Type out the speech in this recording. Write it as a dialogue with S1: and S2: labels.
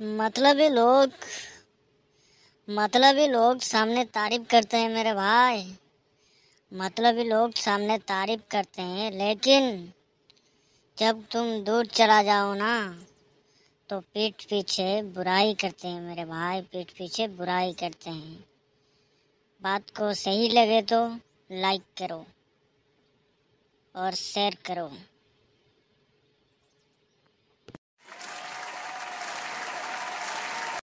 S1: मतलब ही लोग मतलब ही लोग सामने तारीफ करते हैं मेरे भाई मतलब ही लोग सामने तारीफ करते हैं लेकिन जब तुम दूर चला जाओ ना तो पीठ पीछे बुराई करते हैं मेरे भाई पीठ पीछे बुराई करते हैं बात को सही लगे तो लाइक करो और शेयर करो